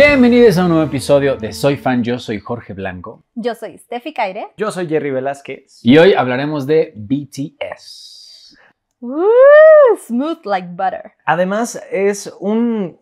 Bienvenidos a un nuevo episodio de Soy Fan. Yo soy Jorge Blanco. Yo soy Steffi Caire. Yo soy Jerry Velázquez. Y hoy hablaremos de BTS. smooth like butter. Además, es un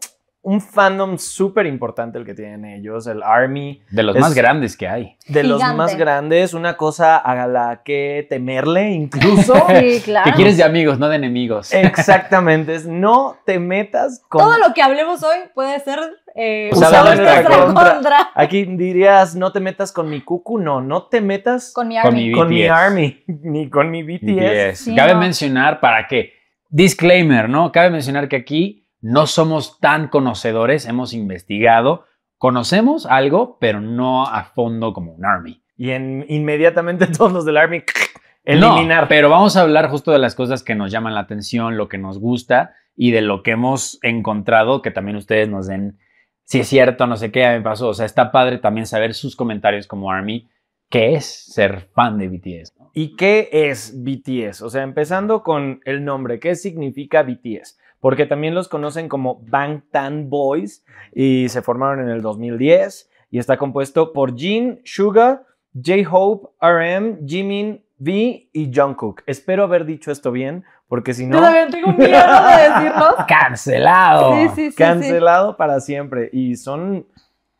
un fandom súper importante el que tienen ellos, el Army. De los más grandes que hay. De los más grandes, una cosa a la que temerle incluso. sí, claro. Que quieres de amigos, no de enemigos. Exactamente, no te metas con... Todo lo que hablemos hoy puede ser eh, usado en contra. Aquí dirías, no te metas con mi cucu, no, no te metas con mi Army, con mi, Army, ni con mi BTS. Cabe mencionar, ¿para qué? Disclaimer, ¿no? Cabe mencionar que aquí no somos tan conocedores, hemos investigado, conocemos algo, pero no a fondo como un Army. Y en, inmediatamente todos los del Army eliminar. pero vamos a hablar justo de las cosas que nos llaman la atención, lo que nos gusta y de lo que hemos encontrado, que también ustedes nos den, si es cierto, no sé qué, me pasó. O sea, está padre también saber sus comentarios como Army, qué es ser fan de BTS. ¿Y qué es BTS? O sea, empezando con el nombre, ¿qué significa BTS? porque también los conocen como Bangtan Boys y se formaron en el 2010 y está compuesto por Jin, Suga, J-Hope, RM, Jimin, V y Jungkook. Espero haber dicho esto bien, porque si no... tengo miedo de decirlo. ¡Cancelado! Sí, sí, sí, Cancelado para siempre. Y son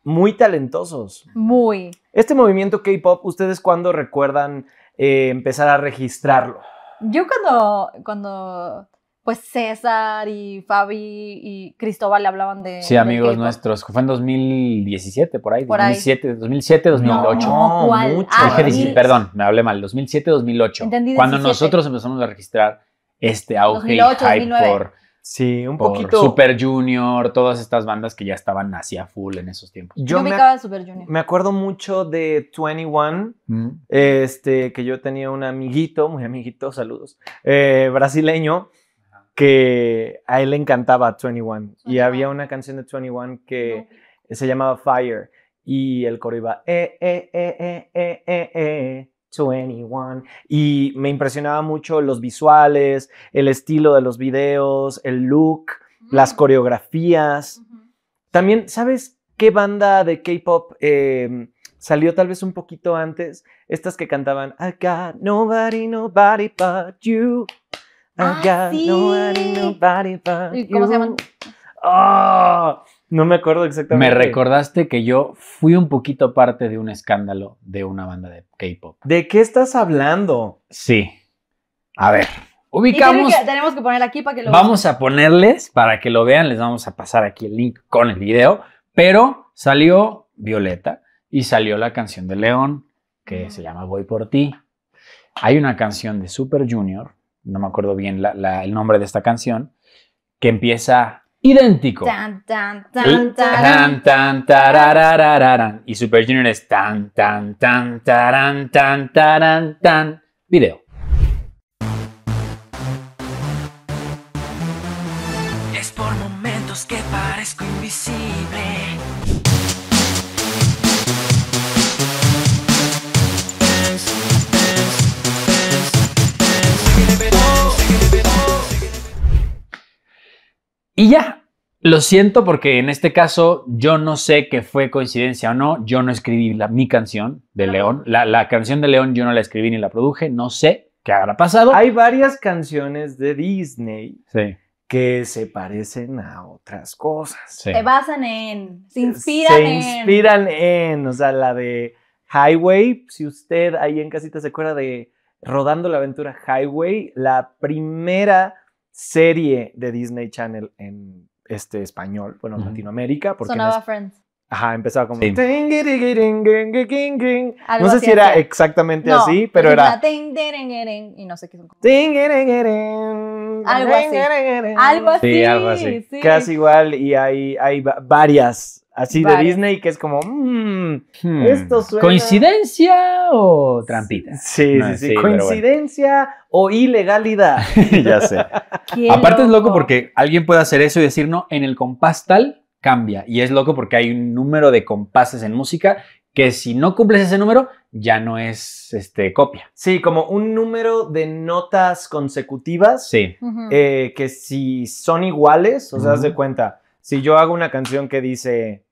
muy talentosos. Muy. Este movimiento K-Pop, ¿ustedes cuándo recuerdan eh, empezar a registrarlo? Yo cuando, cuando pues César y Fabi y Cristóbal hablaban de... Sí, amigos nuestros. Fue en 2017, por ahí. 2007, 2008. No, Mucho. Ah, perdón, me hablé mal. 2007, 2008. Entendí cuando nosotros empezamos a registrar este auge hype por... Sí, un poquito. Super Junior, todas estas bandas que ya estaban hacia full en esos tiempos. Yo, me me, de Super Junior. me acuerdo mucho de 21, mm. este, que yo tenía un amiguito, muy amiguito, saludos, eh, brasileño, que a él le encantaba 21 y había una canción de 21 que se llamaba Fire y el coro iba eh, eh, eh, eh, eh, 21 eh, eh, y me impresionaba mucho los visuales, el estilo de los videos, el look, mm. las coreografías. También, ¿sabes qué banda de K-pop em, salió tal vez un poquito antes? Estas que cantaban I got nobody, nobody but you. Ah, ¿Cómo se llaman? Ah, no me acuerdo exactamente. Me recordaste que yo fui un poquito parte de un escándalo de una banda de K-pop. ¿De qué estás hablando? Sí. A ver, ubicamos. tenemos que poner aquí para que lo Vamos a ponerles para que lo vean. Les vamos a pasar aquí el link con el video. Pero salió Violeta y salió la canción de León que se llama Voy por ti. Hay una canción de Super Junior no me acuerdo bien el nombre de esta canción, que empieza idéntico. Tan, tan, tan, tan, tan, Y Super Junior es tan, tan, tan, tan, tan, tan, tan, video. Es por momentos que parezco invisible Y ya, lo siento porque en este caso yo no sé qué fue coincidencia o no. Yo no escribí la, mi canción de León. La, canción de León yo no la escribí ni la produje. No sé qué habrá pasado. Hay varias canciones de Disney. Que se parecen a otras cosas. Se basan en, se inspiran en. Se inspiran en, o sea, la de Highway. Si usted ahí en casita se acuerda de Rodando la Aventura Highway, la primera serie de Disney Channel en este español, bueno, en Latinoamérica. Porque Sonaba Friends. Ajá, empezaba como... No sé si era exactamente así, pero era... Y no sé qué son. Algo así. Algo así. Sí, algo así. Casi igual y hay, hay varias así de Disney que es como, mm, hmm. esto suena... ¿Coincidencia o trampita? Sí, sí, sí, ¿Coincidencia o ilegalidad? ya sé. Aparte es loco porque alguien puede hacer eso y decir, no, en el compás tal cambia. Y es loco porque hay un número de compases en música que si no cumples ese número ya no es este, copia. Sí, como un número de notas consecutivas sí. Eh, que si son iguales, o sea, de cuenta, si yo hago una canción que dice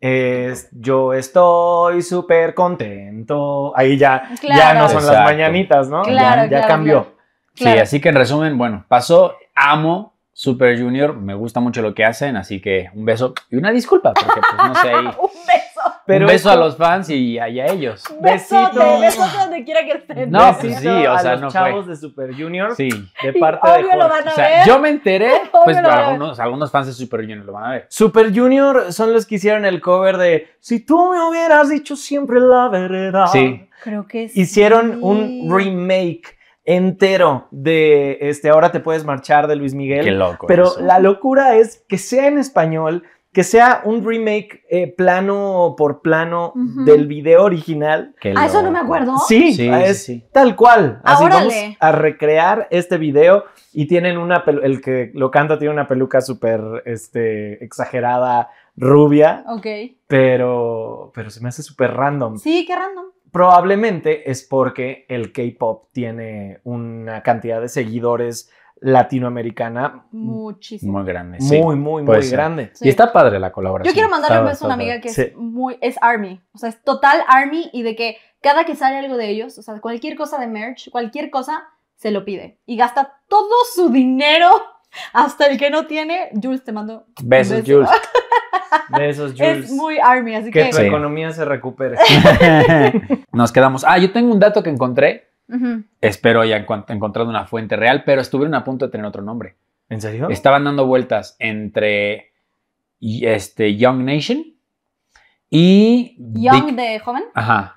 es, yo estoy súper contento. Ahí ya, ya no son las mañanitas, ¿no? ya, cambió. Sí, así que en resumen, bueno, pasó, amo Super Junior, me gusta mucho lo que hacen, así que un beso y una disculpa, porque pues no sé. un beso a los fans y a ellos. Besote, besote donde quiera que estén. No, pues sí, o sea, a los chavos de Super Junior. Sí. De parte de yo me enteré, pues algunos, algunos fans de Super Junior lo van a ver. Super Junior son los que hicieron el cover de Si tú me hubieras dicho siempre la verdad. Sí. Creo que sí. Hicieron un remake entero de este Ahora te puedes marchar de Luis Miguel. Qué loco. Pero la locura es que sea en español, que sea un remake eh, plano por plano del video original. ¿A ah, eso no me acuerdo? Ah, sí, sí tal cual. Así ah, vamos a recrear este video y tienen una el que lo canta tiene una peluca súper este, exagerada, rubia. Ok. Pero, pero se me hace súper random. Sí, qué random. Probablemente es porque el K-pop tiene una cantidad de seguidores latinoamericana muchísimo muy grande muy muy muy grande y está padre la colaboración yo quiero mandarle un beso a una amiga que es muy es army o sea es total army y de que cada que sale algo de ellos o sea cualquier cosa de merch cualquier cosa se lo pide y gasta todo su dinero hasta el que no tiene Jules te mando besos besos Jules es muy army así que, que tu economía se recupere nos quedamos ah yo tengo un dato que encontré Espero hayan encontrado una fuente real, pero estuvieron a punto de tener otro nombre. ¿En serio? Estaban dando vueltas entre este, Young Nation y... Young de joven. Ajá.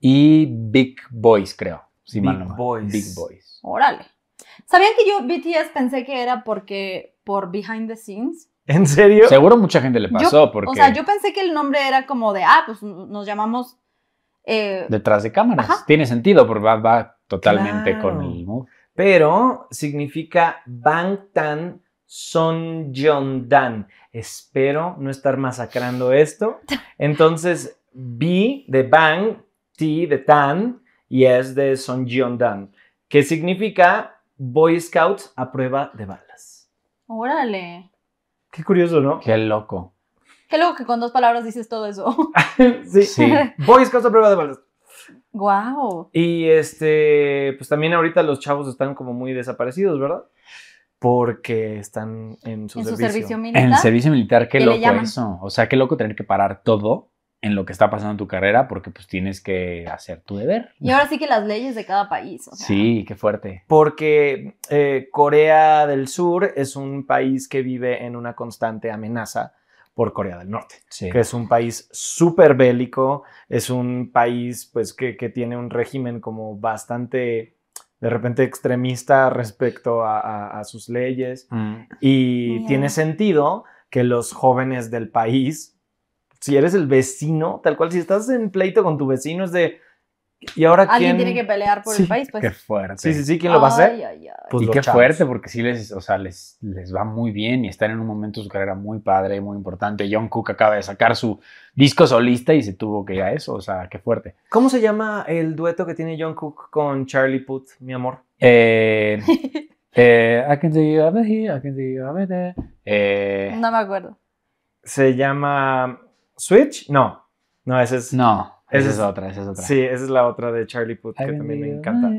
Y Big Boys, creo. Si Big no Boys. Big Boys. Órale. ¿Sabían que yo BTS pensé que era porque por behind the scenes? ¿En serio? Seguro mucha gente le pasó porque... O sea, yo pensé que el nombre era como de, ah, pues nos llamamos eh, detrás de cámaras. Tiene sentido, porque va, totalmente con el Pero significa Bang Tan Son Dan Espero no estar masacrando esto. Entonces, B de Bang, T de Tan y S de Son Dan que significa Boy Scouts a prueba de balas. Órale. Qué curioso, ¿no? Qué loco. Qué loco que con dos palabras dices todo eso. sí. sí. Boy Scouts prueba de balas. Wow. Y este, pues también ahorita los chavos están como muy desaparecidos, ¿verdad? Porque están en su, ¿En servicio. su servicio. militar. En el servicio militar, qué loco eso. O sea, qué loco tener que parar todo en lo que está pasando en tu carrera porque pues tienes que hacer tu deber. Y ahora sí que las leyes de cada país. Sí, qué fuerte. Porque eh, Corea del Sur es un país que vive en una constante amenaza por Corea del Norte, que es un país súper bélico, es un país pues que, tiene un régimen como bastante de repente extremista respecto a, sus leyes mm. y tiene sentido que los jóvenes del país, si eres el vecino, tal cual, si estás en pleito con tu vecino es de, ahora Alguien tiene que pelear por el país, pues. Qué fuerte. Sí, sí, sí, ¿quién lo va a hacer? Pues y qué fuerte, porque sí les, sea, les, les va muy bien y están en un momento de su carrera muy padre, y muy importante. John Cook acaba de sacar su disco solista y se tuvo que ir a eso, o sea, qué fuerte. ¿Cómo se llama el dueto que tiene John Cook con Charlie Puth, mi amor? Eh, eh, I can see you over here, I can see you over there. Eh, no me acuerdo. ¿Se llama Switch? No. No, ese es. No. Esa es, otra, esa es otra. Sí, esa es la otra de Charlie Puth que también me encanta.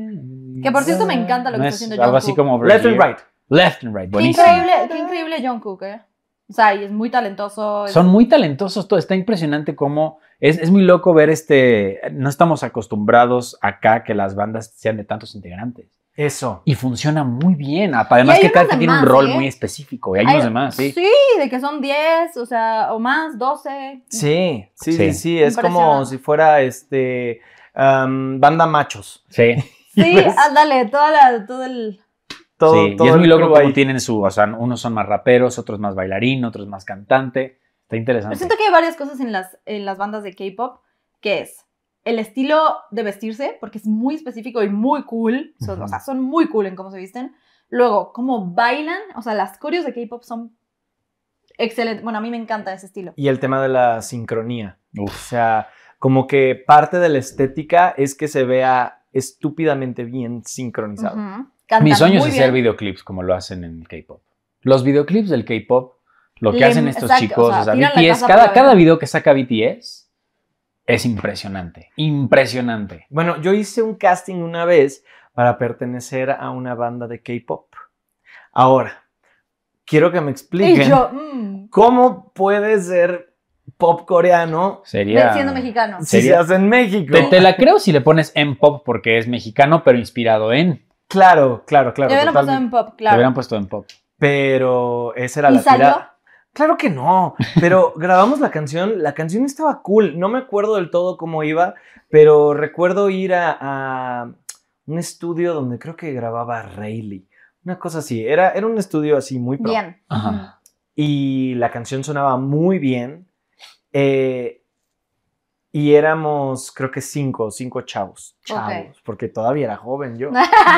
Que por cierto me encanta lo que está haciendo John Algo así como Left and Right. Left and Right, Qué increíble, John Cook, ¿eh? O sea, y es muy talentoso. Son muy talentosos, todo. está impresionante cómo es, es, muy loco ver este, no estamos acostumbrados acá que las bandas sean de tantos integrantes. Eso. Y funciona muy bien. Además que cada tiene un rol ¿eh? muy específico. Y hay, unos demás, sí. de que son 10, o sea, o más, 12. Sí, sí, sí, sí. Es como si fuera este banda machos. Sí. Sí, ándale, toda la, todo el... Todo, sí. y es muy loco tienen su, o sea, unos son más raperos, otros más bailarín, otros más cantante. Está interesante. siento que hay varias cosas en las, en las bandas de K-pop que es el estilo de vestirse, porque es muy específico y muy cool, o sea, son muy cool en cómo se visten. Luego, cómo bailan, o sea, las coreos de K-pop son excelentes. Bueno, a mí me encanta ese estilo. Y el tema de la sincronía. O sea, como que parte de la estética es que se vea estúpidamente bien sincronizado. Mi sueño es hacer videoclips como lo hacen en K-pop. Los videoclips del K-pop, lo que hacen estos chicos, o sea, cada, cada video que saca BTS es impresionante, impresionante. Bueno, yo hice un casting una vez para pertenecer a una banda de K-pop. Ahora, quiero que me expliquen mm. cómo puede ser pop coreano sería siendo mexicano. Si se hace en México. Te, la creo si le pones en pop porque es mexicano, pero inspirado en. Claro, claro, claro. Te hubieran puesto en pop, claro. Te hubieran puesto en pop. Pero esa era la Claro que no, pero grabamos la canción, la canción estaba cool, no me acuerdo del todo cómo iba, pero recuerdo ir a, un estudio donde creo que grababa Rayleigh, una cosa así, era, era un estudio así muy... Pro. Bien. Y la canción sonaba muy bien, eh, y éramos creo que cinco, cinco chavos, chavos, porque todavía era joven yo.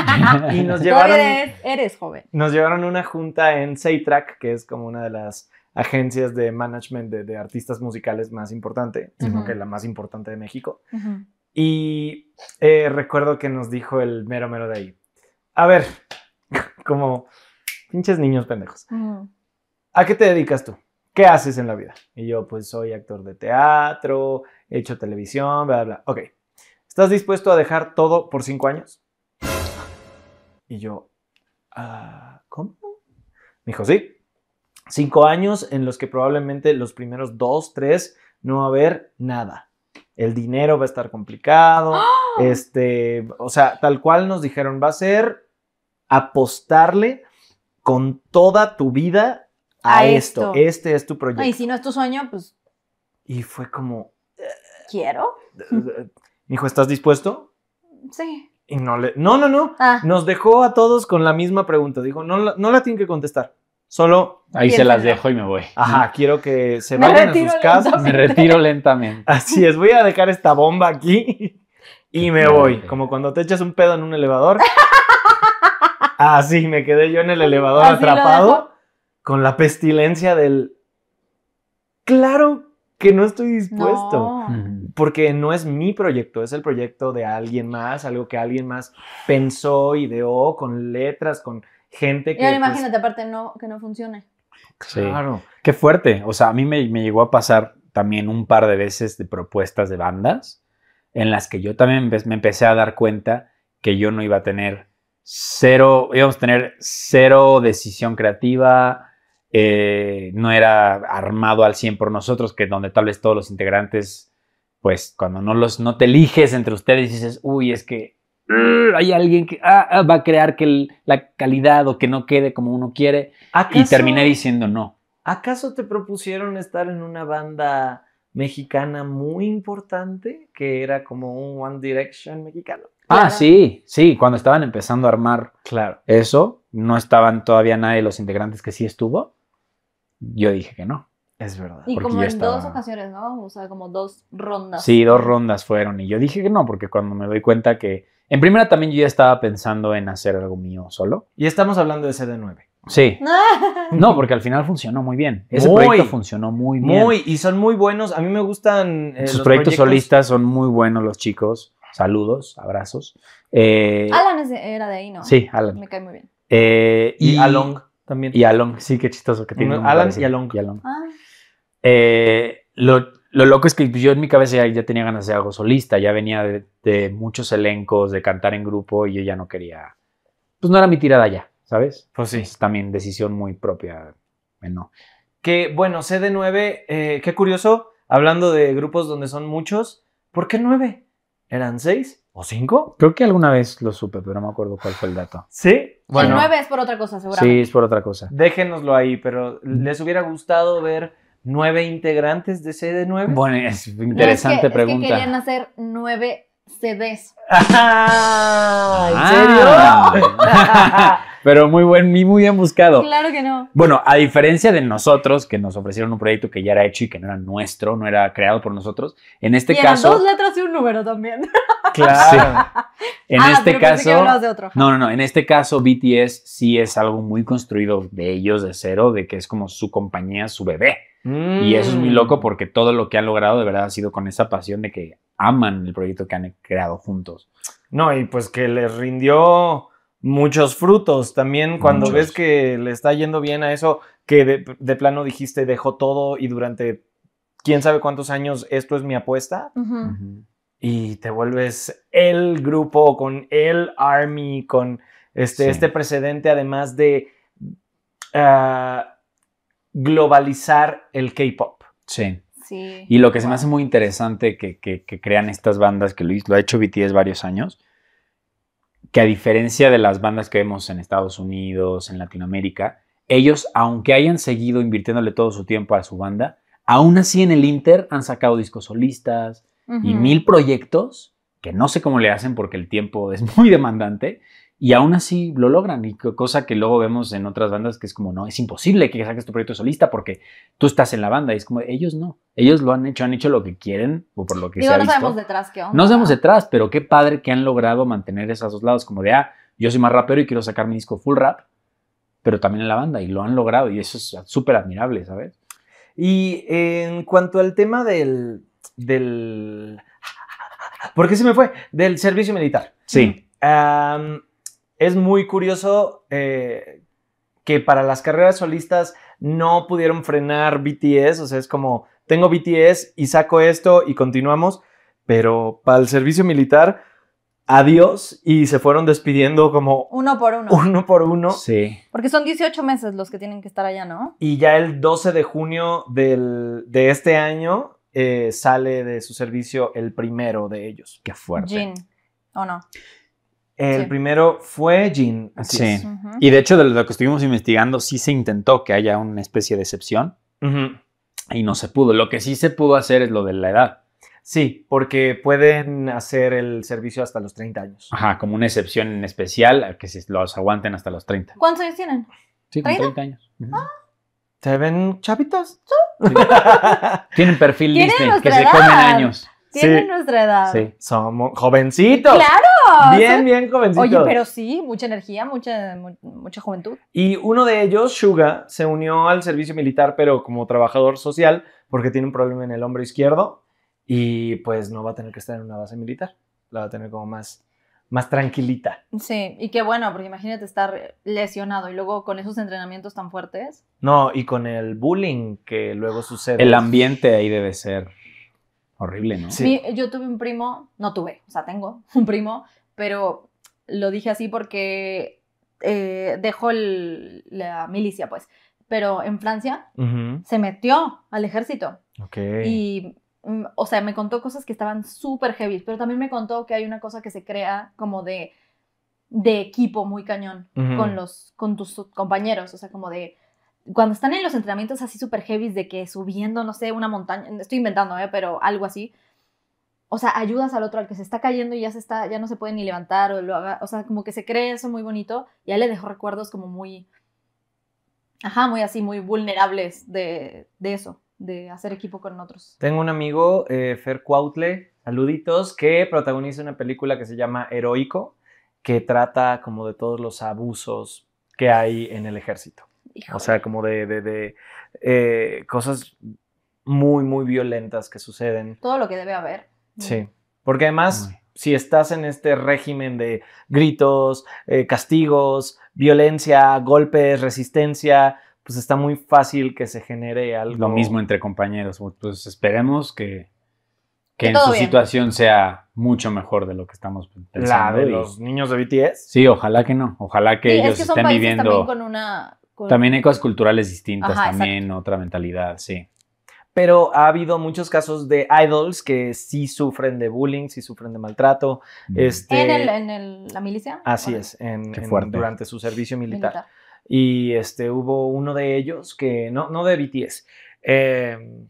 y nos llevaron... Eres, joven. Nos llevaron una junta en Seitrack, que es como una de las agencias de management de, artistas musicales más importante, sino que la más importante de México. Y eh, recuerdo que nos dijo el mero mero de ahí, a ver, como pinches niños pendejos, ¿a qué te dedicas tú? ¿Qué haces en la vida? Y yo, pues soy actor de teatro, he hecho televisión, bla, bla. Ok, ¿estás dispuesto a dejar todo por cinco años? Y yo, ah, ¿cómo? Me dijo, sí cinco años en los que probablemente los primeros dos, tres, no va a haber nada. El dinero va a estar complicado. ¡Ah! Este, o sea, tal cual nos dijeron, va a ser apostarle con toda tu vida a, esto. Este es tu proyecto. Y si no es tu sueño, pues. Y fue como. Quiero. ¿Hijo, dijo, ¿estás dispuesto? Sí. Y no le. No, no, no. Ah. Nos dejó a todos con la misma pregunta. Dijo, no, no la tienen que contestar. Solo. Ahí se las dejo y me voy. Ajá, quiero que se vayan a sus casas. Me retiro lentamente. Así es, voy a dejar esta bomba aquí y me voy. Como cuando te echas un pedo en un elevador. Así me quedé yo en el elevador atrapado con la pestilencia del. Claro que no estoy dispuesto. Porque no es mi proyecto, es el proyecto de alguien más, algo que alguien más pensó, ideó con letras, con gente que... Y pues, imagínate, aparte, no, que no funcione. Claro. Qué fuerte. O sea, a mí me, me, llegó a pasar también un par de veces de propuestas de bandas en las que yo también me empecé a dar cuenta que yo no iba a tener cero, íbamos a tener cero decisión creativa, eh, no era armado al 100 por nosotros, que donde tal vez todos los integrantes, pues cuando no, los, no te eliges entre ustedes dices, uy, es que hay alguien que ah, ah, va a crear que la calidad o que no quede como uno quiere. y terminé diciendo no. ¿Acaso te propusieron estar en una banda mexicana muy importante que era como un One Direction mexicano? Ah, sí, sí, cuando estaban empezando a armar claro. eso, no estaban todavía nadie de los integrantes que sí estuvo. Yo dije que no. Es verdad. Y como en dos ocasiones, ¿no? O sea, como dos rondas. Sí, dos rondas fueron. Y yo dije que no, porque cuando me doy cuenta que en primera también yo ya estaba pensando en hacer algo mío solo. Y estamos hablando de CD9. Sí. No, porque al final funcionó muy bien. Ese proyecto funcionó muy bien. Muy, y son muy buenos. A mí me gustan. Eh, Sus proyectos, solistas son muy buenos, los chicos. Saludos, abrazos. Eh, Alan era de ahí, ¿no? Sí, Alan. Me cae muy bien. Eh, y, Along también. Y Along, sí, qué chistoso que tiene. Alan y Along. Y Along. Ah lo loco es que pues, yo en mi cabeza ya, tenía ganas de algo solista, ya venía de, muchos elencos, de cantar en grupo y yo ya no quería, pues no era mi tirada ya, ¿sabes? Pues sí. también decisión muy propia, bueno. Que bueno, CD9, eh, qué curioso, hablando de grupos donde son muchos, ¿por qué 9? ¿Eran seis o cinco? Creo que alguna vez lo supe, pero no me acuerdo cuál fue el dato. ¿Sí? Bueno. El 9 es por otra cosa, seguramente. Sí, es por otra cosa. Déjenoslo ahí, pero les hubiera gustado ver nueve integrantes de CD9? Bueno, es interesante pregunta. que querían hacer nueve CDs. Ah, ¿En serio? pero muy buen, muy bien buscado. Claro que no. Bueno, a diferencia de nosotros, que nos ofrecieron un proyecto que ya era hecho y que no era nuestro, no era creado por nosotros, en este caso. dos letras y un número también. Claro. En ah, este caso. No, no, no. En este caso, BTS sí es algo muy construido de ellos de cero, de que es como su compañía, su bebé. Y eso es muy loco mm. porque todo lo que han logrado de verdad ha sido con esa pasión de que aman el proyecto que han creado juntos. No, y pues que les rindió muchos frutos. También cuando ves que le está yendo bien a eso, que de, plano dijiste dejo todo y durante quién sabe cuántos años esto es mi apuesta. Y te vuelves el grupo con el army, con este, este precedente además de... Uh, globalizar el K-pop. Sí. Y lo que se me hace muy interesante que, crean estas bandas, que lo ha hecho BTS varios años, que a diferencia de las bandas que vemos en Estados Unidos, en Latinoamérica, ellos, aunque hayan seguido invirtiéndole todo su tiempo a su banda, aún así en el Inter han sacado discos solistas y mil proyectos que no sé cómo le hacen porque el tiempo es muy demandante, y aún así lo logran. Y cosa que luego vemos en otras bandas que es como, no, es imposible que saques tu proyecto solista porque tú estás en la banda. Y es como, ellos no. Ellos lo han hecho, han hecho lo que quieren o por lo que se sabemos detrás qué onda. No sabemos detrás, pero qué padre que han logrado mantener esos dos lados. Como de, ah, yo soy más rapero y quiero sacar mi disco full rap, pero también en la banda. Y lo han logrado. Y eso es súper admirable, ¿sabes? Y en cuanto al tema del... del... ¿Por qué se me fue? Del servicio militar. Sí. Es muy curioso eh, que para las carreras solistas no pudieron frenar BTS, o sea, es como, tengo BTS y saco esto y continuamos, pero para el servicio militar, adiós y se fueron despidiendo como... Uno por uno. Uno por uno. Sí. Porque son 18 meses los que tienen que estar allá, ¿no? Y ya el 12 de junio de este año eh, sale de su servicio el primero de ellos. Qué fuerte. Jin, ¿o no? El primero fue Jean. sí. Y de hecho, de lo que estuvimos investigando, sí se intentó que haya una especie de excepción. Y no se pudo. Lo que sí se pudo hacer es lo de la edad. Sí, porque pueden hacer el servicio hasta los 30 años. Ajá, como una excepción en especial que si los aguanten hasta los 30. ¿Cuántos años tienen? Sí, con 30 años. Ah. ¿Se ven chavitos? Sí. Tienen perfil listo, que se comen años. Tienen nuestra edad. Sí, somos jovencitos. Claro. Bien, bien jovencitos. Oye, pero sí, mucha energía, mucha, mucha juventud. Y uno de ellos, Suga, se unió al servicio militar, pero como trabajador social, porque tiene un problema en el hombro izquierdo y pues no va a tener que estar en una base militar. La va a tener como más más tranquilita. Sí, y qué bueno, porque imagínate estar lesionado y luego con esos entrenamientos tan fuertes. No, y con el bullying que luego sucede. El ambiente ahí debe ser Horrible, ¿no? Sí. yo tuve un primo, no tuve, o sea, tengo un primo, pero lo dije así porque eh, dejó la milicia, pues. Pero en Francia se metió al ejército. Ok. Y, mm, o sea, me contó cosas que estaban súper heavy, pero también me contó que hay una cosa que se crea como de, equipo muy cañón con, los, con tus compañeros, o sea, como de cuando están en los entrenamientos así super heavy de que subiendo, no sé, una montaña, estoy inventando, ¿eh? pero algo así. O sea, ayudas al otro al que se está cayendo y ya se está, ya no se puede ni levantar o lo haga, o sea, como que se cree eso muy bonito, y ya le dejó recuerdos como muy ajá, muy así, muy vulnerables de, eso, de hacer equipo con otros. Tengo un amigo, eh, Fer Cuautle, saluditos, que protagoniza una película que se llama Heroico, que trata como de todos los abusos que hay en el ejército. O sea, como de, eh, cosas muy, muy violentas que suceden. Todo lo que debe haber. Mm. Sí, porque además, si estás en este régimen de gritos, eh, castigos, violencia, golpes, resistencia, pues está muy fácil que se genere algo. Lo mismo entre compañeros, pues, pues esperemos que, en su situación sea mucho mejor de lo que estamos pensando. ¿La de los niños de BTS? Sí, ojalá que no, ojalá que ellos estén viviendo... con una también hay cosas culturales distintas, también otra mentalidad, sí. Pero ha habido muchos casos de idols que sí sufren de bullying, sí sufren de maltrato. Mm. Este ¿En, el, la milicia? Así es, en, durante su servicio militar. Y este, hubo uno de ellos que, no, no de BTS, em,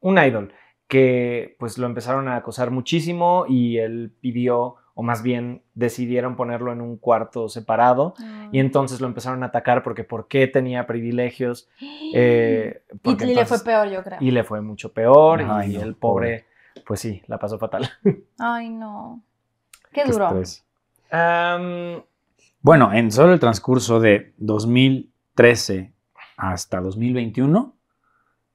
un idol que pues lo empezaron a acosar muchísimo y él pidió o más bien decidieron ponerlo en un cuarto separado y ah. entonces lo empezaron a atacar porque ¿por qué tenía privilegios? Eh, y, le fue peor, yo creo. Y le fue mucho peor y el pobre, pues sí, la pasó fatal. Ay, no. Qué, duro. bueno, en solo el transcurso de 2013 hasta 2021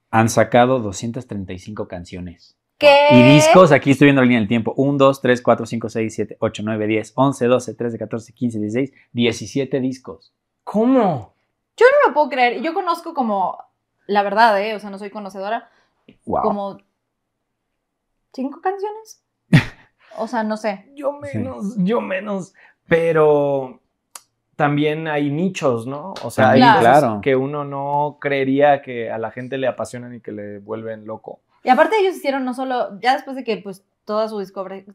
han sacado 235 canciones. ¿Qué? Y discos, aquí estoy viendo la línea del tiempo. 1, 2, 3, 4, 5, 6, 7, 8, 9, 10, 11, 12, 13, 14, 15, 16, 17 discos. ¿Cómo? Yo no lo puedo creer. Yo conozco como, la verdad, ¿eh? o sea, no soy conocedora. Como cinco canciones. o sea, no sé. Yo menos, yo menos. Pero también hay nichos, ¿no? O sea, hay claro. que uno no creería que a la gente le apasionan y que le vuelven loco. Y aparte ellos hicieron no solo, ya después de que pues toda su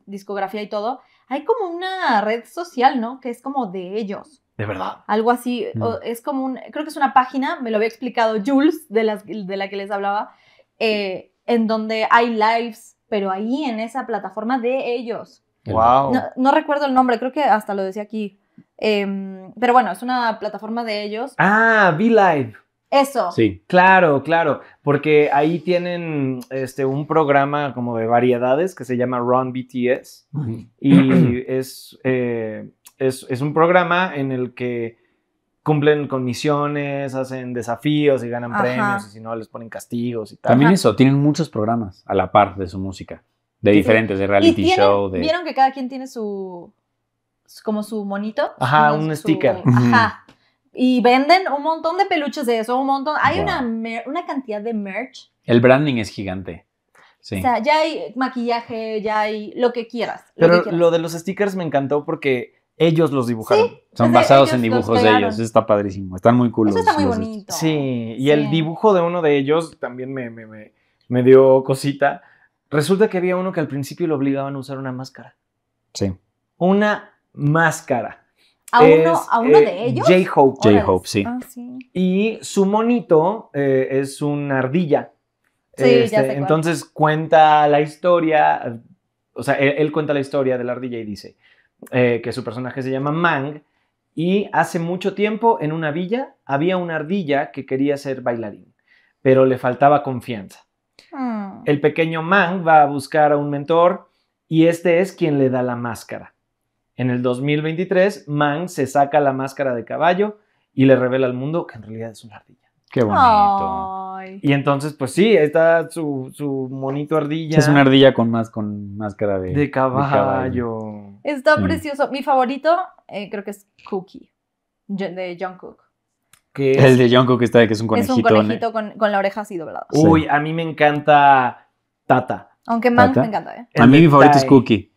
discografía y todo, hay como una red social, ¿no? Que es como de ellos. De verdad. Algo así, mm. es como un, creo que es una página, me lo había explicado Jules, de, de la que les hablaba, eh, en donde hay lives, pero ahí en esa plataforma de ellos. Wow. No, recuerdo el nombre, creo que hasta lo decía aquí. Em, pero bueno, es una plataforma de ellos. Ah, V-Live. Eso. Sí, claro, claro, porque ahí tienen este, un programa como de variedades que se llama Run BTS y eh, es, es, un programa en el que cumplen con misiones, hacen desafíos y ganan premios y si no les ponen castigos y tal. También eso, tienen muchos programas a la par de su música, de diferentes, de reality show. ¿Vieron que cada quien tiene su, como su monito? Ajá, un sticker. Ajá. Y venden un montón de peluches de eso, un montón. Hay una, una cantidad de merch. El branding es gigante. Sí. O sea, ya hay maquillaje, ya hay lo que quieras. Pero lo, de los stickers me encantó porque ellos los dibujaron. Son basados en dibujos de ellos. está padrísimo. Están muy cool. Eso está muy bonito. Sí, y el dibujo de uno de ellos también me, me, me, me, dio cosita. Resulta que había uno que al principio lo obligaban a usar una máscara. Sí. Una máscara. ¿A uno, de eh, ellos? J-Hope. J-Hope, ah, sí. Y su monito eh, es una ardilla. Sí, este, Entonces cuenta la historia, o sea, él, cuenta la historia de la ardilla y dice eh, que su personaje se llama Mang y hace mucho tiempo en una villa había una ardilla que quería ser bailarín, pero le faltaba confianza. Ah. El pequeño Mang va a buscar a un mentor y este es quien le da la máscara. En el 2023, Mang se saca la máscara de caballo y le revela al mundo que en realidad es una ardilla. Qué bonito. Y entonces, pues sí, está su, su monito ardilla. Es una ardilla con máscara de, caballo. Está precioso. Mi favorito eh, creo que es Cookie, de John Cook. el de Jungkook está de que es un conejito. Es un conejito con, la oreja así doblada. Uy, a mí me encanta Tata. Aunque Mang me encanta, ¿eh? a mí mi favorito es Cookie.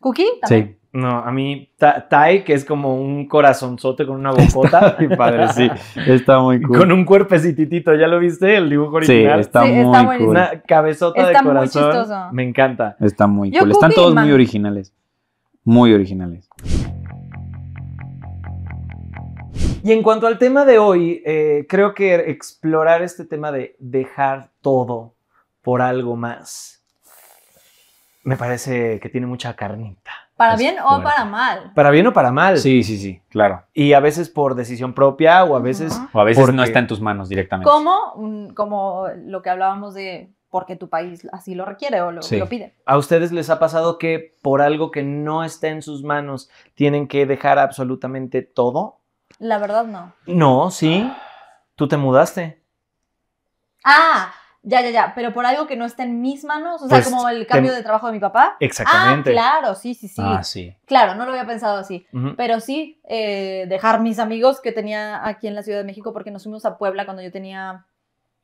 ¿Cookie? Sí. No, a mí, Tai, que es como un corazonzote con una bocota. mi padre, sí. Está muy cool. Con un cuerpecitito, ¿ya lo viste? El dibujo original. Sí, está muy cool. Una cabezota de corazón. Me encanta. Está muy cool. Están todos muy originales. Muy originales. Y en cuanto al tema de hoy, eh, creo que explorar este tema de dejar todo por algo más me parece que tiene mucha carnita. Para bien o para mal. Para bien o para mal. Sí, sí, sí, claro. Y a veces por decisión propia o a veces... O a veces no está en tus manos directamente. Como, como lo que hablábamos de porque tu país así lo requiere o lo, lo, pide. ¿A ustedes les ha pasado que por algo que no está en sus manos tienen que dejar absolutamente todo? La verdad no. No, sí. Tú te mudaste. Ah, ya, ya, ya, pero por algo que no está en mis manos, o sea, pues como el cambio de trabajo de mi papá. Ah, Exactamente. Ah, claro, sí, sí, sí. Ah, sí. Claro, no lo había pensado así, pero sí, eh, dejar mis amigos que tenía aquí en la Ciudad de México porque nos fuimos a Puebla cuando yo tenía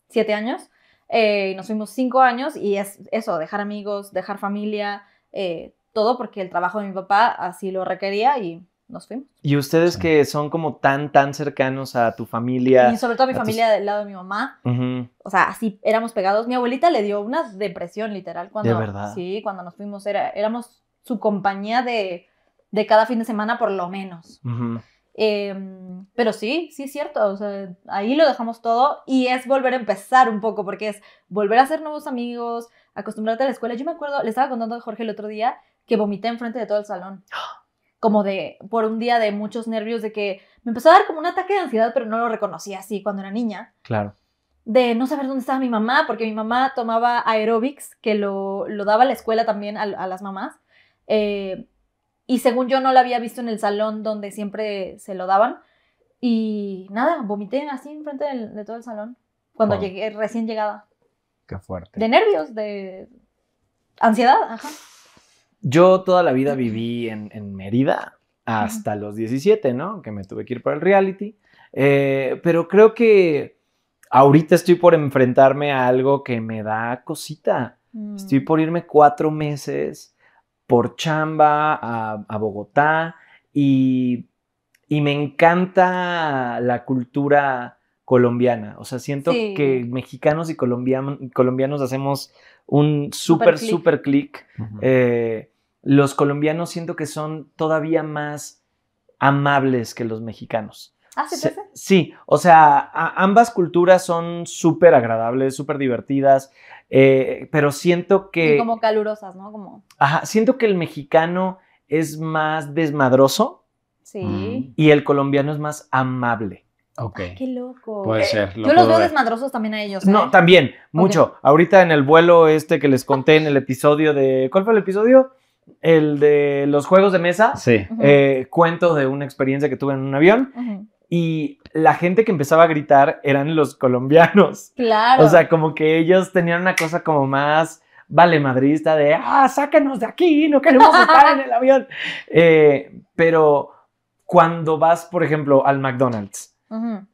siete años, eh, nos fuimos cinco años y es eso, dejar amigos, dejar familia, eh, todo porque el trabajo de mi papá así lo requería y nos fuimos. Y ustedes que son como tan, tan cercanos a tu familia. Y sobre todo a mi familia del lado de mi mamá. O sea, así éramos pegados. Mi abuelita le dio una depresión literal cuando... verdad. Sí, cuando nos fuimos era, éramos su compañía de, cada fin de semana por lo menos. Em, pero sí, sí es cierto. O sea, ahí lo dejamos todo y es volver a empezar un poco porque es volver a hacer nuevos amigos, acostumbrarte a la escuela. Yo me acuerdo, le estaba contando a Jorge el otro día que vomité enfrente de todo el salón. ¡Ah! como de por un día de muchos nervios, de que me empezó a dar como un ataque de ansiedad, pero no lo reconocía así cuando era niña. Claro. De no saber dónde estaba mi mamá, porque mi mamá tomaba aerobics, que lo, lo daba la escuela también a, las mamás. Eh, y según yo no la había visto en el salón donde siempre se lo daban. Y nada, vomité así enfrente de, de todo el salón, cuando llegué, recién llegada. Qué fuerte. De nervios, de ansiedad, ajá. Yo toda la vida viví en, en Mérida hasta los 17, ¿no? Que me tuve que ir para el reality. Eh, pero creo que ahorita estoy por enfrentarme a algo que me da cosita. Estoy por mm. irme cuatro meses por chamba a, Bogotá y, y, me encanta la cultura colombiana. O sea, siento que mexicanos y colombianos, colombianos hacemos un súper, súper clic. Eh, los colombianos siento que son todavía más amables que los mexicanos. ¿Ah, sí? Sí, o sea, ambas culturas son súper agradables, súper divertidas, eh, pero siento que... como calurosas, ¿no? Como... Ajá, siento que el mexicano es más desmadroso. Sí. Mm. Y el colombiano es más amable. Ok. qué loco. Puede eh, ser. Yo los veo desmadrosos también a ellos. No, ¿eh? también, mucho. Ahorita en el vuelo este que les conté en el episodio de. ¿Cuál fue el episodio? El de los juegos de mesa. Sí. Eh, cuento de una experiencia que tuve en un avión. Y la gente que empezaba a gritar eran los colombianos. Claro. O sea, como que ellos tenían una cosa como más vale madrista de, ah, sáquenos de aquí, no queremos estar en el avión. pero cuando vas, por ejemplo, al McDonald's,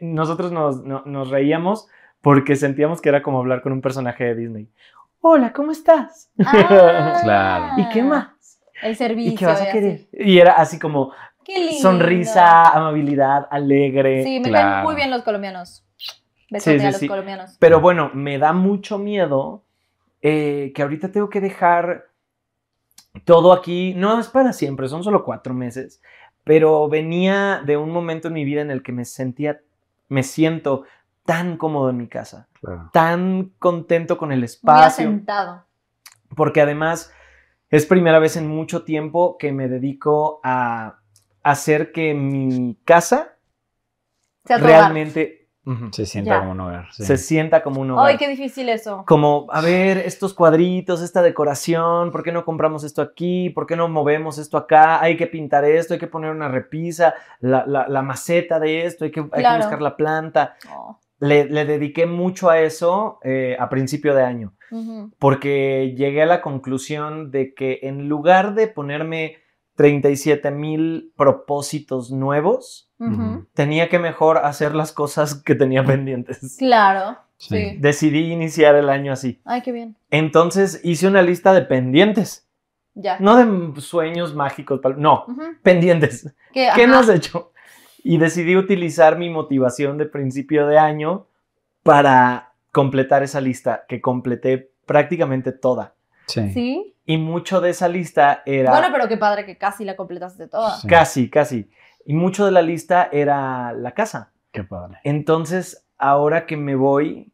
Nosotros nos, reíamos porque sentíamos que era como hablar con un personaje de Disney. Hola, ¿cómo estás? Ah. claro. ¿Y qué más? El servicio. ¿Y qué vas a querer? Y era así como sonrisa, amabilidad, alegre. Sí, me ven muy bien los colombianos. los colombianos. Pero bueno, me da mucho miedo eh, que ahorita tengo que dejar todo aquí. No es para siempre, son solo cuatro meses pero venía de un momento en mi vida en el que me sentía, me siento tan cómodo en mi casa, tan contento con el espacio. Muy Porque además es primera vez en mucho tiempo que me dedico a hacer que mi casa realmente se sienta como un hogar. Se sienta como un hogar. Ay, qué difícil eso. Como, a ver, estos cuadritos, esta decoración, ¿por qué no compramos esto aquí? ¿Por qué no movemos esto acá? Hay que pintar esto, hay que poner una repisa, la, maceta de esto, hay que, buscar la planta. Oh. Le, dediqué mucho a eso eh, a principio de año, porque llegué a la conclusión de que en lugar de ponerme 37 mil propósitos nuevos, tenía que mejor hacer las cosas que tenía pendientes. Claro. Sí. Decidí iniciar el año así. Ay, qué bien. Entonces hice una lista de pendientes. Ya. No de sueños mágicos, no, pendientes. ¿Qué, no has hecho? Y decidí utilizar mi motivación de principio de año para completar esa lista, que completé prácticamente toda. Sí. ¿Sí? Y mucho de esa lista era... Bueno, pero qué padre que casi la completaste toda. Casi, casi. Y mucho de la lista era la casa. Qué padre. Entonces, ahora que me voy,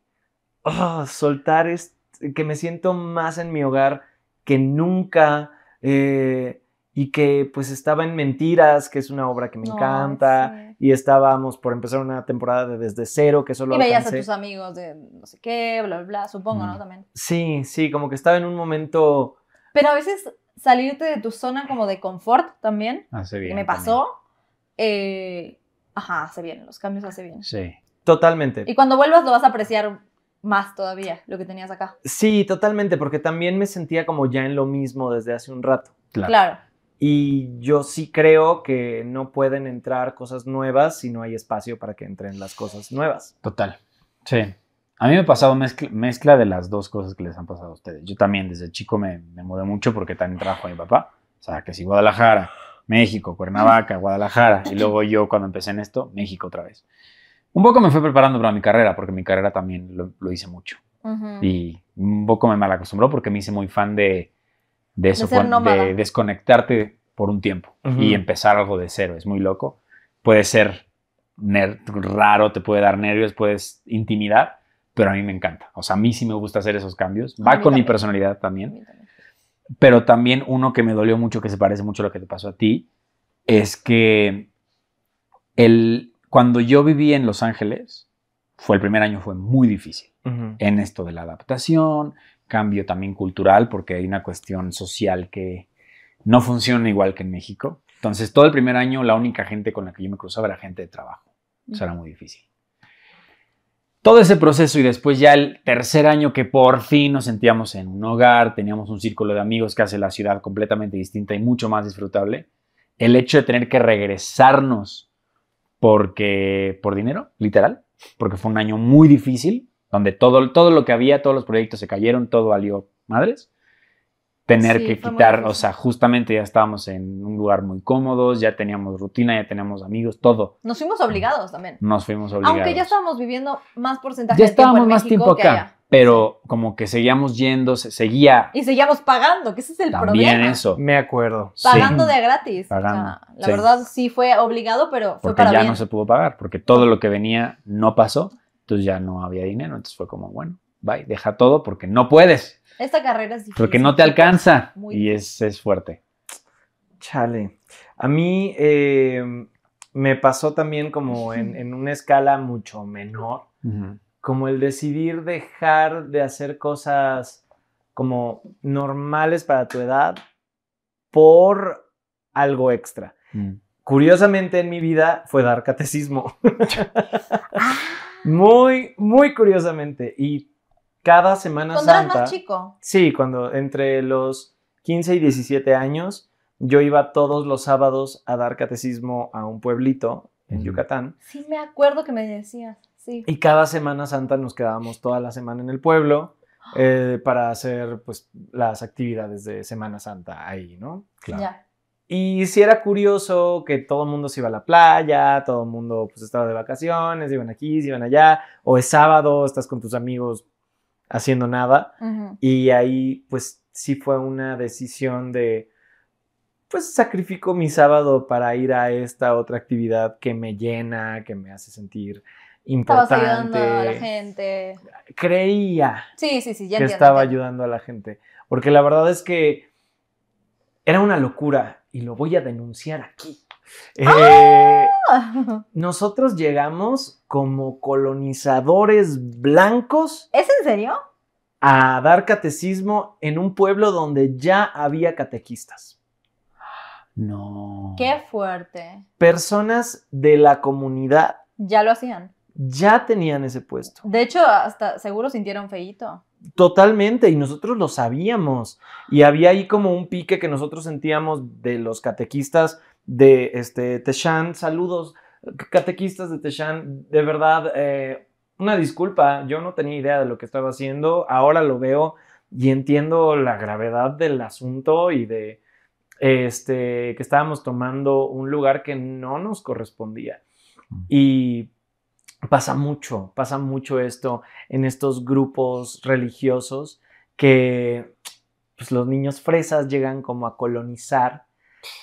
oh, soltar es que me siento más en mi hogar que nunca eh, y que pues estaba en Mentiras, que es una obra que me encanta, y estábamos por empezar una temporada de Desde Cero, que solo... Y veías a tus amigos de no sé qué, bla, bla, bla, supongo, ¿no? Mm. También. Sí, sí, como que estaba en un momento pero a veces salirte de tu zona como de confort también, me pasó, eh, ajá, hace bien, los cambios hace bien. Sí, totalmente. Y cuando vuelvas lo vas a apreciar más todavía, lo que tenías acá. Sí, totalmente, porque también me sentía como ya en lo mismo desde hace un rato. Claro. claro. Y yo sí creo que no pueden entrar cosas nuevas si no hay espacio para que entren las cosas nuevas. Total. Sí. A mí me ha pasado mezcla, de las dos cosas que les han pasado a ustedes. Yo también desde chico me, mudé mucho porque también trabajo con mi papá. O sea, que sí, Guadalajara, México, Cuernavaca, Guadalajara, y luego yo cuando empecé en esto, México otra vez. Un poco me fue preparando para mi carrera, porque mi carrera también lo, hice mucho. Y un poco me malacostumbró porque me hice muy fan de, de eso, de, desconectarte por un tiempo y empezar algo de cero. Es muy loco. Puede ser raro, te puede dar nervios, puedes intimidar, pero a mí me encanta. O sea, a mí sí me gusta hacer esos cambios. Va con mi personalidad también. Pero también uno que me dolió mucho, que se parece mucho a lo que te pasó a ti, es que el, cuando yo viví en Los Ángeles, fue el primer año, fue muy difícil en esto de la adaptación, cambio también cultural, porque hay una cuestión social que no funciona igual que en México. Entonces, todo el primer año, la única gente con la que yo me cruzaba era gente de trabajo. Eso era muy difícil. Todo ese proceso y después ya el tercer año que por fin nos sentíamos en un hogar, teníamos un círculo de amigos que hace la ciudad completamente distinta y mucho más disfrutable, el hecho de tener que regresarnos porque por dinero, literal, porque fue un año muy difícil, donde todo, todo lo que había, todos los proyectos se cayeron, todo valió madres tener que quitar, o sea, justamente ya estábamos en un lugar muy cómodos, ya teníamos rutina, ya teníamos amigos, todo. Nos fuimos obligados también. Nos fuimos obligados. Aunque ya estábamos viviendo más porcentaje ya de tiempo en más tiempo acá. Pero como que seguíamos yendo, seguía. Y seguíamos pagando, que ese es el también eso. Me acuerdo. Pagando de gratis. Pagando. la verdad sí fue obligado, pero fue porque para ya no se pudo pagar, porque todo lo que venía no pasó, entonces ya no había dinero, entonces fue como, bueno, bye, deja todo porque no puedes. Esta carrera es difícil. Porque no te alcanza y es, fuerte. Chale. A mí eh, me pasó también como en, una escala mucho menor, como el decidir dejar de hacer cosas como normales para tu edad por algo extra. Mm. Curiosamente en mi vida fue dar catecismo. Ah. muy, muy curiosamente. Y cada Semana ¿Cuando Santa. Eras más chico? Sí, cuando entre los 15 y 17 años, yo iba todos los sábados a dar catecismo a un pueblito en Yucatán. Sí, me acuerdo que me decías. Sí. Y cada Semana Santa nos quedábamos toda la semana en el pueblo eh, para hacer pues, las actividades de Semana Santa ahí, ¿no? Claro. Y sí era curioso que todo el mundo se iba a la playa, todo el mundo pues, estaba de vacaciones, iban aquí, se iban allá, o es sábado, estás con tus amigos haciendo nada. Y ahí, pues, sí fue una decisión de, pues, sacrifico mi sábado para ir a esta otra actividad que me llena, que me hace sentir importante. ayudando a la gente. Creía sí, sí, ya que estaba ayudando a la gente. Porque la verdad es que era una locura y lo voy a denunciar aquí. Eh, ¡Ah! Nosotros llegamos como colonizadores blancos. ¿Es en serio? A dar catecismo en un pueblo donde ya había catequistas. No. Qué fuerte. Personas de la comunidad. Ya lo hacían. Ya tenían ese puesto. De hecho, hasta seguro sintieron feíto. Totalmente, y nosotros lo sabíamos. Y había ahí como un pique que nosotros sentíamos de los catequistas de este, Techan. Saludos, catequistas de Techan. De verdad, eh, una disculpa, yo no tenía idea de lo que estaba haciendo. Ahora lo veo y entiendo la gravedad del asunto y de este, que estábamos tomando un lugar que no nos correspondía. Mm. Y pasa mucho, pasa mucho esto en estos grupos religiosos que pues, los niños fresas llegan como a colonizar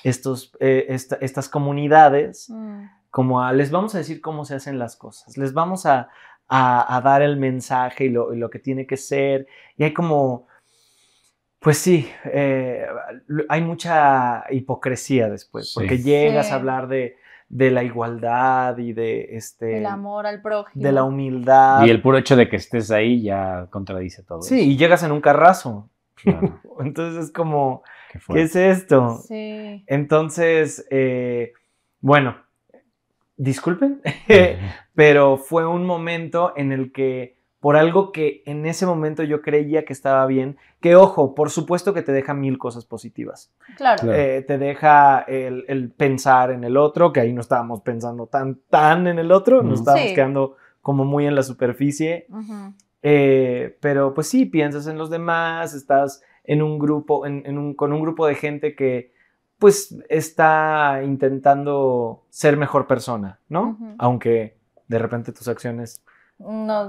estos, eh, estas comunidades, mm. como a, les vamos a decir cómo se hacen las cosas, les vamos a, a, dar el mensaje y lo, que tiene que ser. Y hay como, pues sí, eh, hay mucha hipocresía después, porque llegas a hablar de, la igualdad y de este el amor al prójimo de la humildad y el puro hecho de que estés ahí ya contradice todo sí y llegas en un carrazo Entonces es como, ¿qué, es esto? Sí. Entonces, eh, bueno, disculpen, pero fue un momento en el que por algo que en ese momento yo creía que estaba bien, que ojo, por supuesto que te deja mil cosas positivas. Claro. Eh, te deja el, pensar en el otro, que ahí no estábamos pensando tan, tan en el otro, no nos estábamos quedando como muy en la superficie. Eh, pero pues sí, piensas en los demás, estás en un grupo, un, con un grupo de gente que pues está intentando ser mejor persona, ¿no? Aunque de repente tus acciones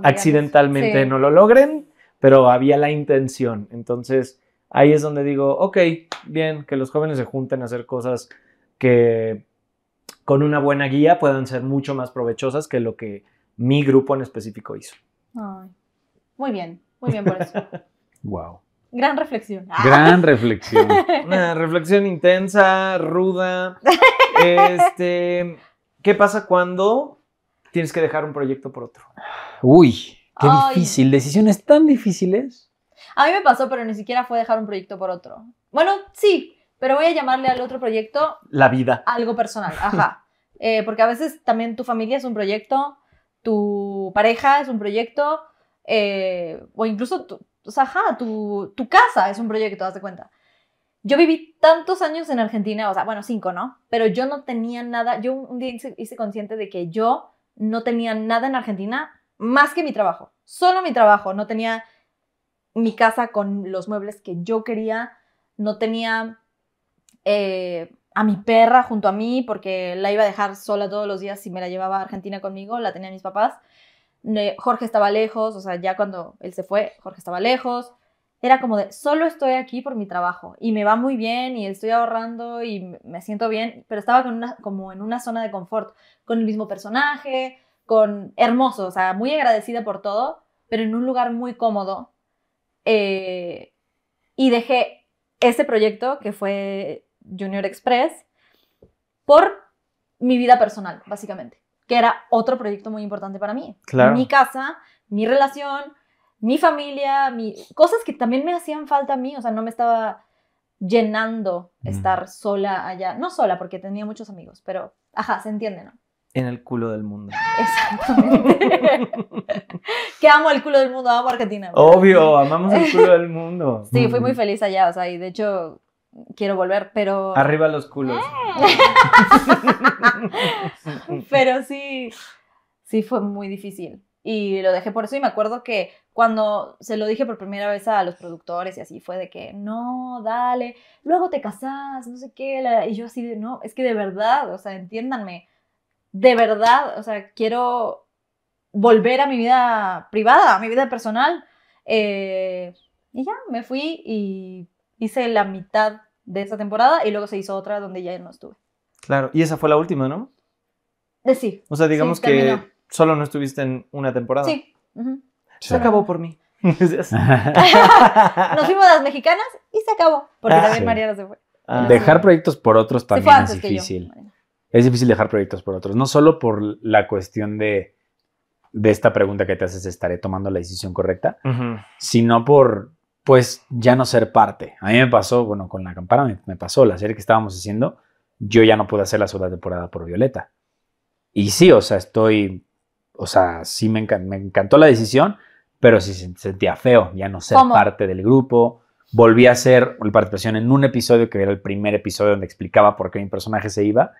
accidentalmente no lo logren, pero había la intención. Entonces ahí es donde digo, ok, bien, que los jóvenes se junten a hacer cosas que con una buena guía puedan ser mucho más provechosas que lo que mi grupo en específico hizo. Ay, muy bien, muy bien por eso. wow. Gran reflexión. Ah. Gran reflexión. Una reflexión intensa, ruda. Este, ¿qué pasa cuando tienes que dejar un proyecto por otro? Uy, qué difícil. Decisiones tan difíciles. A mí me pasó, pero ni siquiera fue dejar un proyecto por otro. Bueno, sí, pero voy a llamarle al otro proyecto. La vida. Algo personal, ajá. Eh, porque a veces también tu familia es un proyecto, tu pareja es un proyecto, eh, o incluso, tu, o sea, ja, tu, tu, casa es un proyecto, de cuenta. Yo viví tantos años en Argentina, o sea, bueno, cinco, ¿no? Pero yo no tenía nada, yo un día hice, consciente de que yo no tenía nada en Argentina más que mi trabajo, solo mi trabajo, no tenía mi casa con los muebles que yo quería, no tenía eh, a mi perra junto a mí porque la iba a dejar sola todos los días si me la llevaba a Argentina conmigo, la tenía mis papás. Jorge estaba lejos, o sea, ya cuando él se fue, Jorge estaba lejos. Era como de, solo estoy aquí por mi trabajo y me va muy bien y estoy ahorrando y me siento bien, pero estaba con una, como en una zona de confort, con el mismo personaje, con hermoso, o sea, muy agradecida por todo, pero en un lugar muy cómodo. Eh, y dejé ese proyecto que fue Junior Express por mi vida personal, básicamente que era otro proyecto muy importante para mí. Claro. Mi casa, mi relación, mi familia, mi... cosas que también me hacían falta a mí, o sea, no me estaba llenando estar sola allá, no sola porque tenía muchos amigos, pero, ajá, se entiende, ¿no? En el culo del mundo. Exactamente. que amo el culo del mundo, amo Argentina. Obvio, amamos el culo del mundo. Sí, fui muy feliz allá, o sea, y de hecho quiero volver, pero... Arriba los culos. pero sí, sí fue muy difícil. Y lo dejé por eso y me acuerdo que cuando se lo dije por primera vez a los productores y así fue de que, no, dale, luego te casás, no sé qué. Y yo así de, no, es que de verdad, o sea, entiéndanme, de verdad, o sea, quiero volver a mi vida privada, a mi vida personal. Eh, y ya, me fui y hice la mitad de esa temporada y luego se hizo otra donde ya no estuve. Claro, y esa fue la última, ¿no? Eh, sí. O sea, digamos que solo no estuviste en una temporada. Sí. Se acabó por mí. Nos fuimos las mexicanas y se acabó, porque ah, también Mariana se fue. Ah. Dejar proyectos por otros también es difícil. es difícil dejar proyectos por otros, no solo por la cuestión de, de esta pregunta que te haces, ¿estaré tomando la decisión correcta? Sino por pues ya no ser parte. A mí me pasó, bueno, con la campana me, pasó, la serie que estábamos haciendo, yo ya no pude hacer la segunda temporada por Violeta. Y sí, o sea, estoy, o sea, sí me, encantó la decisión, pero sí sentía feo ya no ser parte del grupo. Volví a hacer la participación en un episodio que era el primer episodio donde explicaba por qué mi personaje se iba.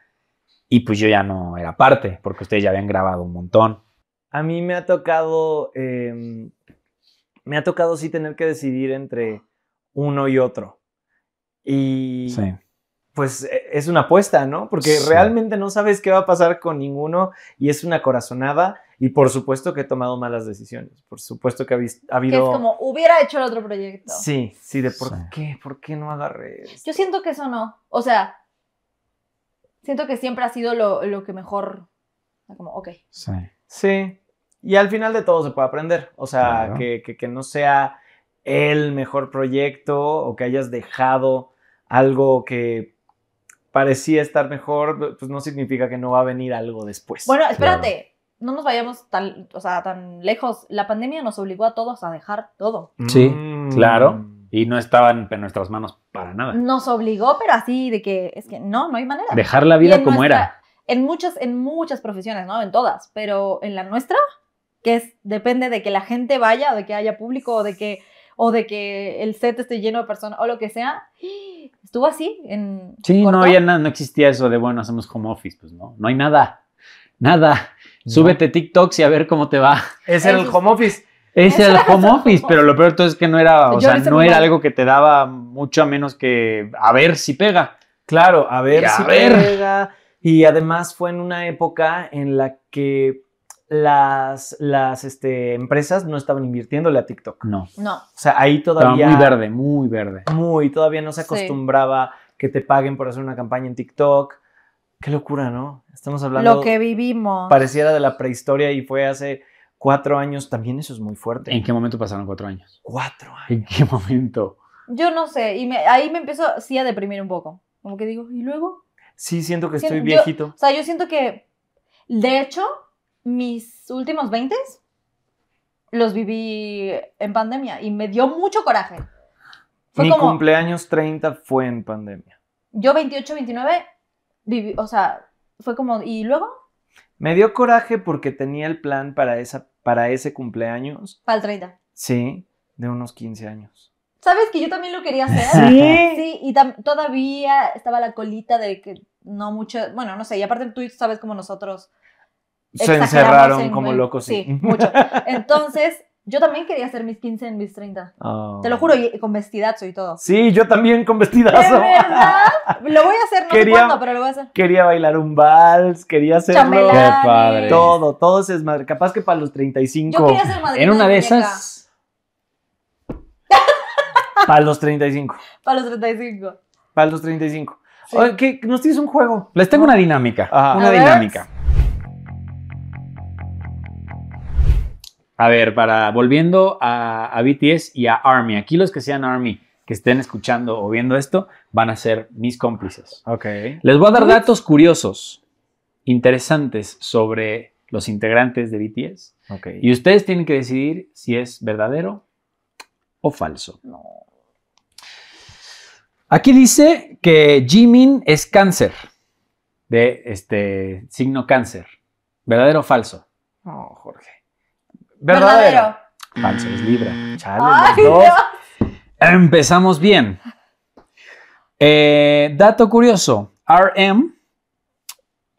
Y pues yo ya no era parte, porque ustedes ya habían grabado un montón. A mí me ha tocado em, me ha tocado sí tener que decidir entre uno y otro. Y pues e, es una apuesta, ¿no? Porque realmente no sabes qué va a pasar con ninguno y es una corazonada. Y por supuesto que he tomado malas decisiones. Por supuesto que ha, habido. Que es como, hubiera hecho el otro proyecto. Sí, sí, de por qué, por qué no agarré. Yo siento que eso no. O sea, siento que siempre ha sido lo, lo que mejor. Como, ok. Sí. Sí. Y al final de todo se puede aprender. O sea, que, no sea el mejor proyecto o que hayas dejado algo que parecía estar mejor, pues no significa que no va a venir algo después. Bueno, espérate, no nos vayamos tan, o sea, tan lejos. La pandemia nos obligó a todos a dejar todo. Sí, mm. claro. Y no estaban en nuestras manos para nada. Nos obligó, pero así de que es que no, no hay manera. Dejar la vida como era. En muchas, en muchas profesiones, ¿no? En todas, pero en la nuestra que es, depende de que la gente vaya o de que haya público o de que, o de que el set esté lleno de personas o lo que sea. Estuvo así. En, sí, no había nada, no existía eso de, bueno, hacemos home office, pues no, no hay nada, nada. Súbete TikToks y a ver cómo te va. Es el home office. Es el home office, pero lo peor de todo es que no era, o sea, no era algo que te daba mucho a menos que a ver si pega. Claro, a ver si pega. Y además fue en una época en la que las, las este, empresas no estaban invirtiéndole a TikTok. No. No. O sea, ahí todavía. Estaba muy verde, muy verde. Muy, todavía no se acostumbraba que te paguen por hacer una campaña en TikTok. Qué locura, ¿no? Estamos hablando. Lo que vivimos. Pareciera de la prehistoria y fue hace cuatro años. También eso es muy fuerte. ¿En qué momento pasaron cuatro años? Cuatro años. ¿En qué momento? Yo no sé. Y ahí me empiezo, sí, a deprimir un poco. Como que digo, ¿y luego? Sí, siento que estoy viejito. o sea, yo siento que. De hecho, mis últimos 20 los viví en pandemia y me dio mucho coraje. Fue Mi cumpleaños 30 fue en pandemia. Yo 28, 29, viví, o sea, fue como, ¿y luego? Me dio coraje porque tenía el plan para, esa, para ese cumpleaños. Para el 30. Sí, de unos 15 años. ¿Sabes que yo también lo quería hacer? Sí. Sí, y todavía estaba la colita de que no mucho, bueno, no sé, y aparte tú sabes como nosotros se encerraron como locos. Sí, mucho. Entonces, yo también quería hacer mis 15 en mis 30. Te lo juro, y con vestidazo y todo. Sí, yo también con vestidazo. verdad? Lo voy a hacer, no quería, pero lo voy a hacer. Quería bailar un vals, quería hacerlo. Todo, todo es madre Capaz que para los 35. Yo quería madre. En una de, esas. para los 35. Para los 35. Para los 35. Oye, ¿Nos tienes un juego? Les tengo una dinámica. Una dinámica. A ver, para volviendo a, BTS y a Army, aquí los que sean Army que estén escuchando o viendo esto van a ser mis cómplices. Ok. Les voy a dar datos curiosos, interesantes sobre los integrantes de BTS. Y ustedes tienen que decidir si es verdadero o falso. No. Aquí dice que Jimin es cáncer, de este signo cáncer. ¿Verdadero o falso? No, Jorge verdadero. Falso, es Libra. Chale, Ay, Dios. Empezamos bien. Eh, dato curioso, RM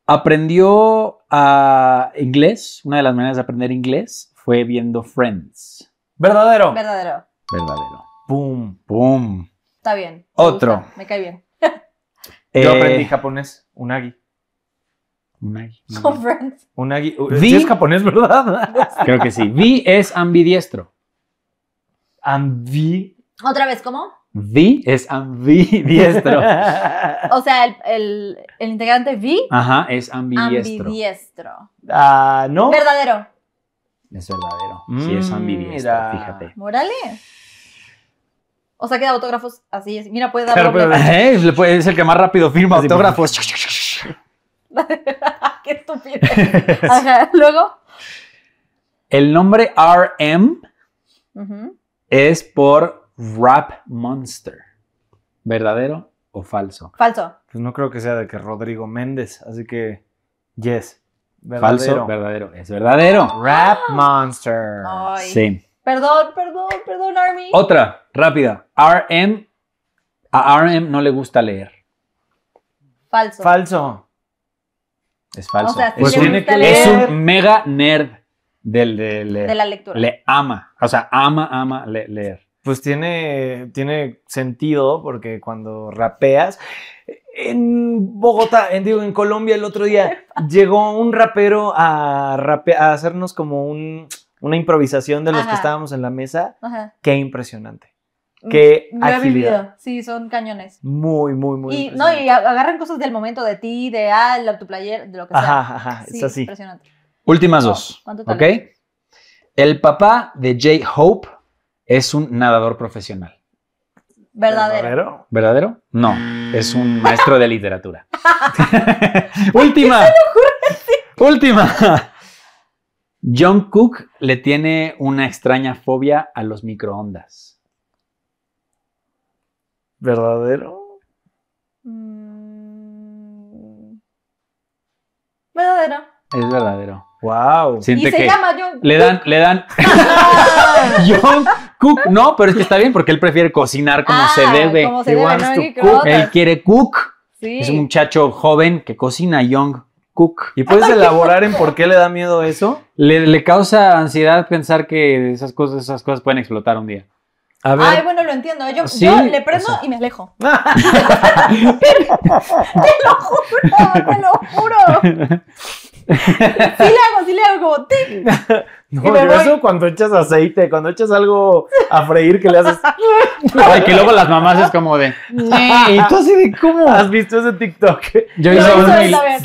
aprendió a inglés, una de las maneras de aprender inglés fue viendo Friends. ¿Verdadero? Verdadero. Verdadero. Pum, pum. Está bien. Otro. me cae bien. Eh, Yo aprendí japonés, unagi. Unagi. aguí. Unagi. es japonés, ¿verdad? Creo que sí. Vi es ambidiestro. Ambi. ¿Otra vez cómo? Vi es ambidiestro. o sea, el, el, integrante Vi. Ajá, es ambidiestro. Ambidiestro. Ah, no. Verdadero. Es verdadero. sí, es ambidiestro, fíjate. Morales. O sea, queda autógrafos así. Mira, puede dar. autógrafos pero, eh, es el que más rápido firma autógrafos. Qué estupidez luego. El nombre RM es por Rap Monster. ¿Verdadero o falso? Falso. Pues no creo que sea de que Rodrigo Méndez, así que yes. Verdadero. Falso, verdadero. Es verdadero. Rap Monster. Sí. Perdón, perdón, perdón, Army. Otra, rápida. RM. A RM no le gusta leer. Falso. Falso. Es falso. O pues es, un, mega nerd del, de, Le ama, o sea, ama, ama leer. Pues tiene, tiene sentido porque cuando rapeas, en Bogotá, en, digo, en Colombia el otro día llegó un rapero a, a hacernos como un, una improvisación de los que estábamos en la mesa. Qué impresionante. Qué Sí, son cañones. Muy, muy, muy. Y, y agarran cosas del momento de ti, de ah, tu player, de lo que sea. Ajá, es así. Impresionante. Últimas dos. ¿Ok? El papá de Jay Hope es un nadador profesional. ¿Verdadero? ¿Verdadero? No, es un maestro de literatura. Última. Última. John Cook le tiene una extraña fobia a los microondas. ¿Verdadero? Mm. Verdadero. Es verdadero. Wow. y se que llama Young Le dan, le dan. Young Cook. No, pero es que está bien porque él prefiere cocinar como se ah, debe. Él quiere cook. Es un muchacho joven que cocina Young Cook. ¿Y puedes elaborar en por qué le da miedo eso? Le, le causa ansiedad pensar que esas cosas, esas cosas pueden explotar un día. A ver. Ay, bueno, lo entiendo. Yo, le prendo y me alejo. te lo juro, te lo juro. sí le hago, sí le hago como No, eso cuando echas aceite, cuando echas algo a freír que le haces. Ay, que luego las mamás es como de. ¿Y tú así de cómo? ¿Has visto ese TikTok? Yo,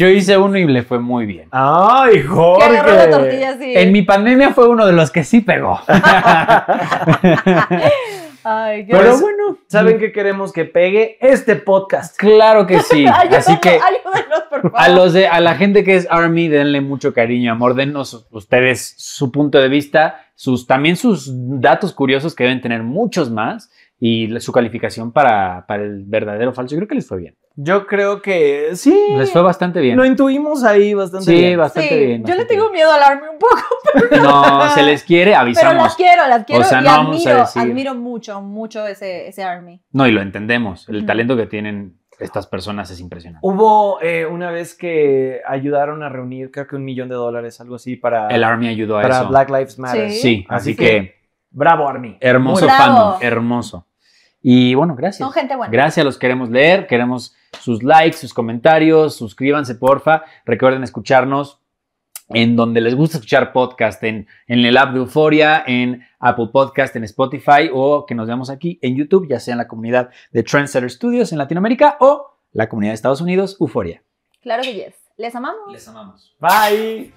hice, uno y, le fue muy bien. ¡Ay, Jorge! En mi pandemia fue uno de los que sí pegó. Ay, Pero bueno, ¿saben qué queremos que pegue? Este podcast. Claro que sí. Así que A, los de, a la gente que es Army, denle mucho cariño, amor. denos ustedes su punto de vista, sus, también sus datos curiosos que deben tener muchos más y su calificación para, el verdadero falso, yo creo que les fue bien. Yo creo que sí. Les fue bastante bien. Lo intuimos ahí bastante bien. Sí, bastante bien. yo le tengo miedo al Army un poco. Pero no, se les quiere, avisamos. Pero las quiero, las quiero. O sea, y admiro, admiro mucho, mucho ese, ese Army. No, y lo entendemos. El talento que tienen estas personas es impresionante. Hubo eh, una vez que ayudaron a reunir, creo que un millón de dólares, algo así, para. El Army ayudó a eso. Para Black Lives Matter. Sí, así que. Bravo, Army. Hermoso fandom, hermoso. Y bueno, gracias. Son gente buena. Gracias, los queremos leer, queremos sus likes, sus comentarios, suscríbanse porfa, recuerden escucharnos en donde les gusta escuchar podcast, en, en el app de Euforia, en Apple Podcast, en Spotify o que nos veamos aquí en YouTube, ya sea en la comunidad de Trendsetter Studios en Latinoamérica o la comunidad de Estados Unidos, Euforia. Claro que yes. Les amamos. Les amamos. Bye.